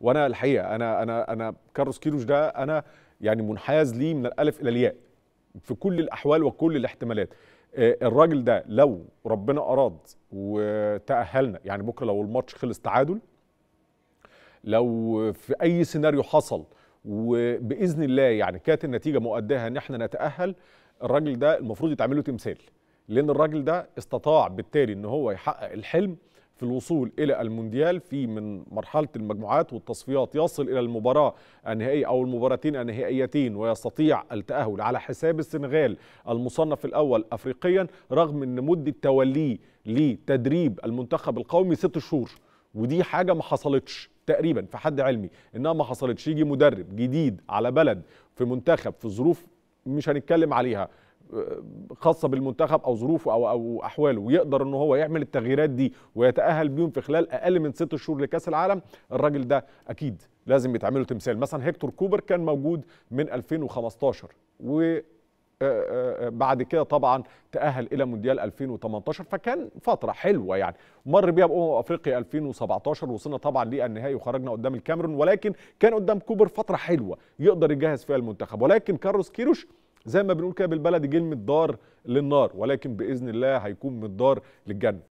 وانا الحقيقه انا انا انا كارلوس كيروش ده انا يعني منحاز ليه من الالف الى الياء في كل الاحوال وكل الاحتمالات آه، الراجل ده لو ربنا اراد وتاهلنا يعني بكره لو الماتش خلص تعادل لو في اي سيناريو حصل وباذن الله يعني كانت النتيجه مؤداها ان احنا نتاهل الراجل ده المفروض يتعمل له تمثال لان الراجل ده استطاع بالتالي ان هو يحقق الحلم في الوصول إلى المونديال في من مرحلة المجموعات والتصفيات يصل إلى المباراة النهائية أو المباراتين النهائيتين ويستطيع التأهل على حساب السنغال المصنف الأول أفريقيا رغم أن مدة توليه لتدريب المنتخب القومي ست شهور ودي حاجة ما حصلتش تقريبا في حد علمي انها ما حصلتش يجي مدرب جديد على بلد في منتخب في ظروف مش هنتكلم عليها خاصه بالمنتخب او ظروفه او او احواله ويقدر ان هو يعمل التغييرات دي ويتاهل بيهم في خلال اقل من ست شهور لكاس العالم الراجل ده اكيد لازم يتعمل تمثال مثلا هيكتور كوبر كان موجود من 2015 و آه، آه، آه، بعد كده طبعا تأهل إلى مونديال 2018 فكان فترة حلوة يعني مر بيها بأمم أفريقيا 2017 وصلنا طبعا للنهائي وخرجنا قدام الكاميرون ولكن كان قدام كوبر فترة حلوة يقدر يجهز فيها المنتخب ولكن كارلوس كيروش زي ما بنقول كده بالبلدي جه من للنار ولكن باذن الله هيكون مدار للجنه